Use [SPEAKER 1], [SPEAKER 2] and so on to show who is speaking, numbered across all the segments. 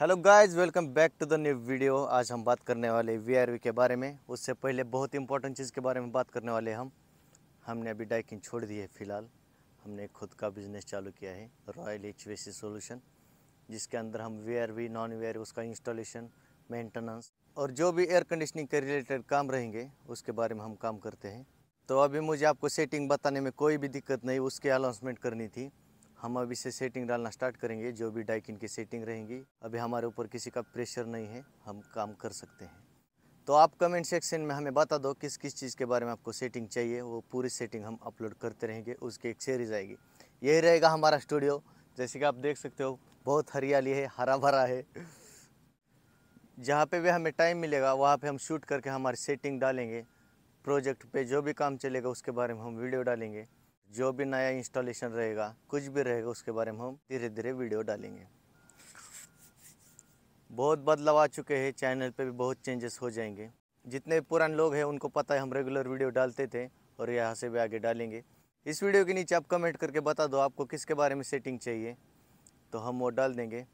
[SPEAKER 1] hello guys welcome back to the new video आज हम बात करने वाले वी के बारे में उससे पहले बहुत इंपॉर्टेंट चीज़ के बारे में बात करने वाले हम हमने अभी डाइकिंग छोड़ दी है फ़िलहाल हमने खुद का बिजनेस चालू किया है रॉयल एच वी सोल्यूशन जिसके अंदर हम वी नॉन वी उसका इंस्टॉलेशन मेंटेनेंस और जो भी एयर कंडीशनिंग के रिलेटेड काम रहेंगे उसके बारे में हम काम करते हैं तो अभी मुझे आपको सेटिंग बताने में कोई भी दिक्कत नहीं उसकी अनाउंसमेंट करनी थी हम अब इसे सेटिंग डालना स्टार्ट करेंगे जो भी डाइकिन की सेटिंग रहेंगी अभी हमारे ऊपर किसी का प्रेशर नहीं है हम काम कर सकते हैं तो आप कमेंट सेक्शन में हमें बता दो किस किस चीज़ के बारे में आपको सेटिंग चाहिए वो पूरी सेटिंग हम अपलोड करते रहेंगे उसकी एक सीरीज आएगी यही रहेगा हमारा स्टूडियो जैसे कि आप देख सकते हो बहुत हरियाली है हरा भरा है जहाँ पे भी हमें टाइम मिलेगा वहाँ पे हम शूट करके हमारी सेटिंग डालेंगे प्रोजेक्ट पे जो भी काम चलेगा उसके बारे में हम वीडियो डालेंगे जो भी नया इंस्टॉलेशन रहेगा कुछ भी रहेगा उसके बारे में हम धीरे धीरे वीडियो डालेंगे बहुत बदलाव आ चुके हैं चैनल पे भी बहुत चेंजेस हो जाएंगे जितने पुराने लोग हैं उनको पता है हम रेगुलर वीडियो डालते थे और यहाँ से भी आगे डालेंगे इस वीडियो के नीचे आप कमेंट करके बता दो आपको किसके बारे में सेटिंग चाहिए तो हम वो डाल देंगे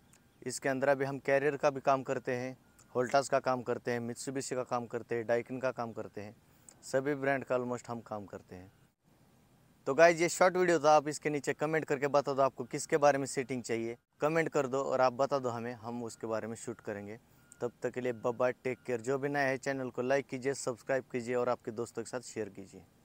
[SPEAKER 1] इसके अंदर अभी हम कैरियर का भी काम करते हैं होल्टास का काम करते हैं मित्सुबिशी का काम करते हैं डाइकिन का काम करते हैं सभी ब्रांड का ऑलमोस्ट हम काम करते हैं तो गाइज ये शॉर्ट वीडियो था आप इसके नीचे कमेंट करके बता दो आपको किसके बारे में सेटिंग चाहिए कमेंट कर दो और आप बता दो हमें हम उसके बारे में शूट करेंगे तब तक के लिए बब्बा टेक केयर जो भी नया है चैनल को लाइक कीजिए सब्सक्राइब कीजिए और आपके दोस्तों के साथ शेयर कीजिए